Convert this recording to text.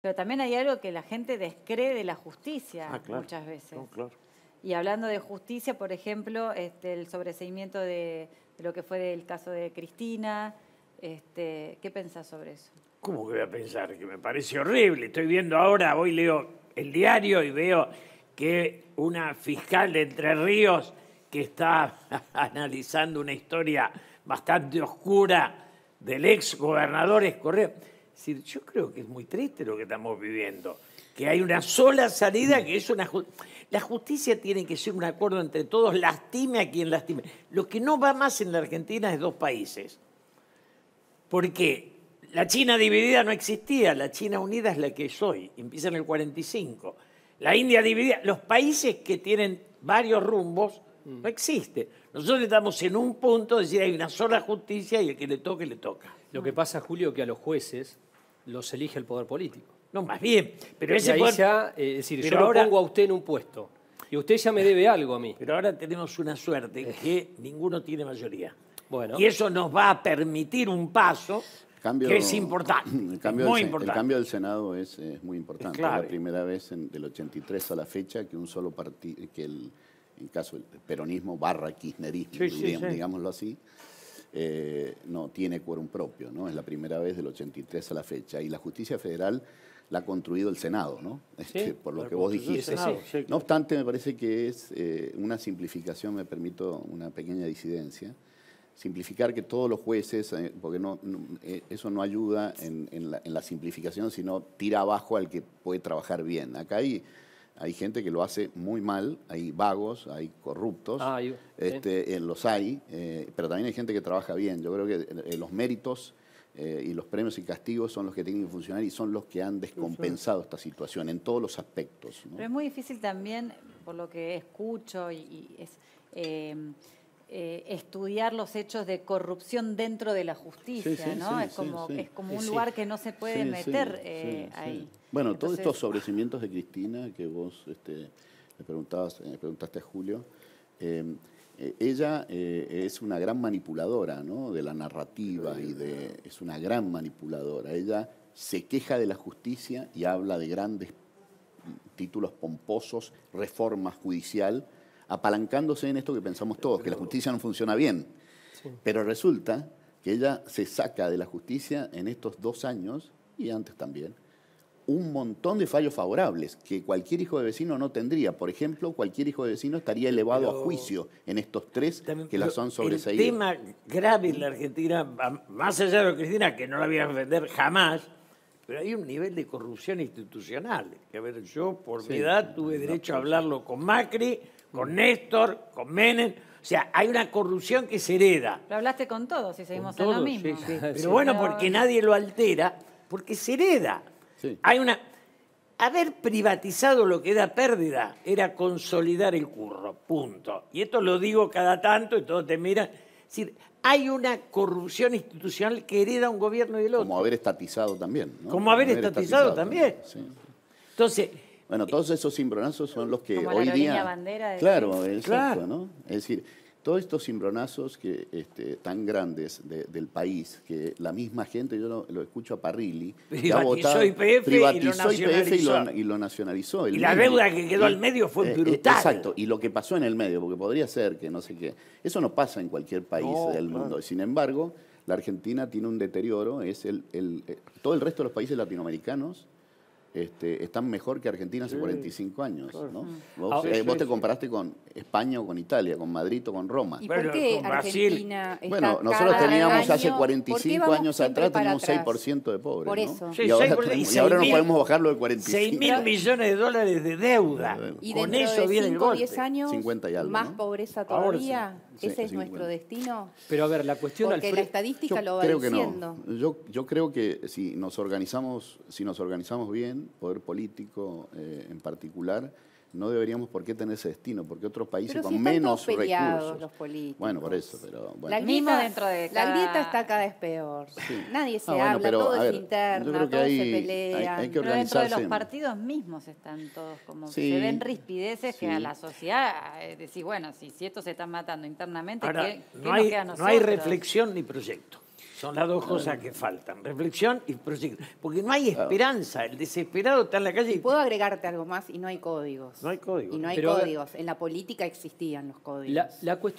Pero también hay algo que la gente descree de la justicia ah, muchas veces. Y hablando de justicia, por ejemplo, este, el sobreseimiento de, lo que fue el caso de Cristina, este, ¿qué pensás sobre eso? ¿Cómo que voy a pensar? Que me parece horrible. Estoy viendo ahora, hoy leo el diario y veo que una fiscal de Entre Ríos que está analizando una historia bastante oscura del ex gobernador Escorreo es decir, yo creo que es muy triste lo que estamos viviendo, que hay una sola salida, que es una... la justicia tiene que ser un acuerdo entre todos, lastime a quien lastime. Lo que no va más en la Argentina es dos países, porque la China dividida no existía, la China unida es la que soy, empieza en el 45. La India dividida, los países que tienen varios rumbos no mm. existen. Nosotros estamos en un punto de decir hay una sola justicia y el que le toque, le toca. Lo que pasa, Julio, que a los jueces los elige el poder político. No, más bien, pero ese eh, yo lo pongo a usted en un puesto y usted ya me debe algo a mí. Pero ahora tenemos una suerte eh. que ninguno tiene mayoría. Bueno. Y eso nos va a permitir un paso que es importante. El cambio, del, Senado es, muy importante. Es la primera vez en, del 83 a la fecha que un solo partido, que el, en caso del peronismo barra kirchnerismo, digámoslo así, eh, no tiene quórum propio, ¿no? Es la primera vez del 83 a la fecha. Y la justicia federal la ha construido el Senado, ¿no? Este, por lo que vos dijiste. No obstante, me parece que es eh, una simplificación, me permito una pequeña disidencia, simplificar que todos los jueces, eh, porque no, eso no ayuda en, la, en, la, simplificación, sino tira abajo al que puede trabajar bien. Acá hay hay gente que lo hace muy mal, hay vagos, hay corruptos, ah, este, eh, los hay, eh, pero también hay gente que trabaja bien. Yo creo que eh, los méritos y los premios y castigos son los que tienen que funcionar y son los que han descompensado esta situación en todos los aspectos. Pero es muy difícil también, por lo que escucho, y, es, eh, estudiar los hechos de corrupción dentro de la justicia, ¿no? es, como, es como un lugar que no se puede meter eh, ahí. Bueno, todos estos sobrecimientos de Cristina que vos este, le, preguntabas, eh, preguntaste a Julio, ella es una gran manipuladora ¿no? de la narrativa y de, es una gran manipuladora. Ella se queja de la justicia y habla de grandes títulos pomposos, reforma judicial, apalancándose en esto que pensamos eh, todos, que la justicia no funciona bien. Pero resulta que ella se saca de la justicia en estos dos años, y antes también, un montón de fallos favorables que cualquier hijo de vecino no tendría. Por ejemplo, cualquier hijo de vecino estaría elevado a juicio en estos tres que las han sobreseído. El tema grave en la Argentina, más allá de Cristina, que no la voy a defender jamás, pero hay un nivel de corrupción institucional. Que, a ver, yo por mi edad tuve derecho a hablarlo con Macri, con Néstor, con Menem. O sea, hay una corrupción que se hereda. Lo hablaste con todos y seguimos en lo mismo. Pero bueno, porque nadie lo altera, porque se hereda. Hay una... Haber privatizado lo que da pérdida era consolidar el curro, punto. Y esto lo digo cada tanto y todos te miran es decir, hay una corrupción institucional que hereda un gobierno y el otro. Como haber estatizado también. Como haber, estatizado, también. Entonces. Bueno, todos esos cimbronazos son los que hoy día. claro, exacto, claro. ¿no? Es decir, todos estos cimbronazos que, este, tan grandes del país, que la misma gente, yo lo, escucho a Parrilli, privatizó IPF y, y, lo nacionalizó. y la deuda que quedó al medio fue eh, brutal. exacto, y lo que pasó en el medio, porque podría ser que no sé qué. Eso no pasa en cualquier país del mundo. Sin embargo, la Argentina tiene un deterioro, es el, eh, todo el resto de los países latinoamericanos este, están mejor que Argentina hace 45 años. ¿no? Mm. Ah, eh, vos, te comparaste con España o con Italia, con Madrid o con Roma. ¿Y por qué Argentina está Bueno, nosotros teníamos hace 45 años atrás un 6% de pobres. Por y, ahora no podemos bajarlo de 45. 6 mil millones de dólares de deuda. Y con eso de viene 10 años, 50 y algo, más pobreza todavía. ¿Ese es nuestro destino? Pero a ver, la cuestión... Porque la estadística lo va creo diciendo. Que yo, creo que si nos organizamos, si nos organizamos bien, poder político eh, en particular no deberíamos por qué tener ese destino, porque otros países con menos recursos. Bueno, por eso, pero bueno. La grieta dentro de está cada vez peor. Nadie ah, se habla, todo es interno, hay, se pelea. Pero dentro de los partidos mismos están todos como se ven rispideces que a la sociedad decir eh, decís, bueno, si, si estos se está matando internamente, no, queda no hay reflexión ni proyecto. Son las dos cosas ah. que faltan, reflexión y proyecto. Porque no hay ah. esperanza, el desesperado está en la calle. Puedo agregarte algo más y no hay códigos. No hay códigos. Y no hay códigos. En la política existían los códigos. la cuestión